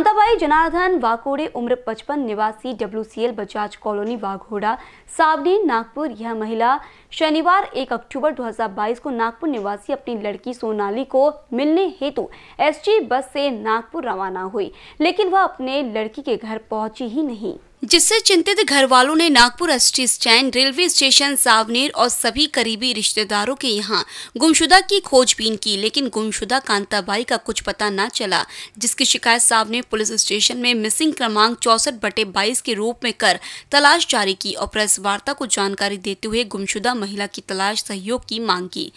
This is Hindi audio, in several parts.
शांताबाई जनार्दन वाकोड़े उम्र 55 निवासी एल बजाज कॉलोनी वाघोड़ा सावनी नागपुर यह महिला शनिवार 1 अक्टूबर 2022 को नागपुर निवासी अपनी लड़की सोनाली को मिलने हेतु एसटी बस से नागपुर रवाना हुई लेकिन वह अपने लड़की के घर पहुंची ही नहीं जिससे चिंतित घर वालों ने Nagpur ST stand railway station Saoner और सभी करीबी रिश्तेदारों के यहाँ गुमशुदा की खोजबीन की लेकिन गुमशुदा कांताबाई का कुछ पता न चला जिसकी शिकायत सावनेर पुलिस स्टेशन में मिसिंग क्रमांक चौसठ बटे बाईस के रूप में कर तलाश जारी की और प्रेस वार्ता को जानकारी देते हुए गुमशुदा महिला की तलाश सहयोग की मांग की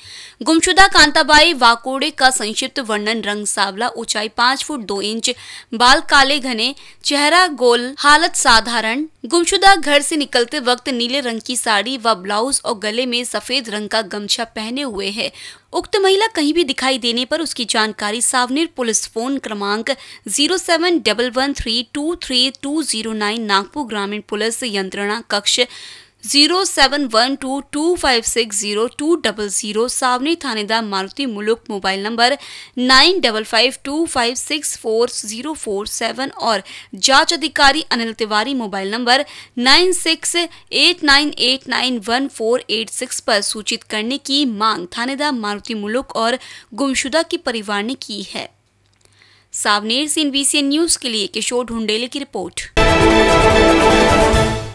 गुमशुदा कांताबाई वाकोड़े का संक्षिप्त वर्णन रंग सावला ऊंचाई पांच फुट दो इंच बाल काले घने चेहरा गोल हालत साधा उदाहरण गुमशुदा घर से निकलते वक्त नीले रंग की साड़ी व ब्लाउज और गले में सफेद रंग का गमछा पहने हुए है उक्त महिला कहीं भी दिखाई देने पर उसकी जानकारी सावनेर पुलिस फोन क्रमांक zero seven double one three two three two zero nine Nagpur ग्रामीण पुलिस यंत्रणा कक्ष zero seven one two two five six zero two double zero Savni थानेदार Maruti Muluk mobile number nine double five two five six four zero four seven और जांच अधिकारी Anil Tiwari mobile number nine six eight nine eight nine one four eight six पर सूचित करने की मांग थानेदार मारुति मुलुक और गुमशुदा के परिवार ने की है सावनेर से एनबीसी न्यूज के लिए किशोर ढुंडेले की रिपोर्ट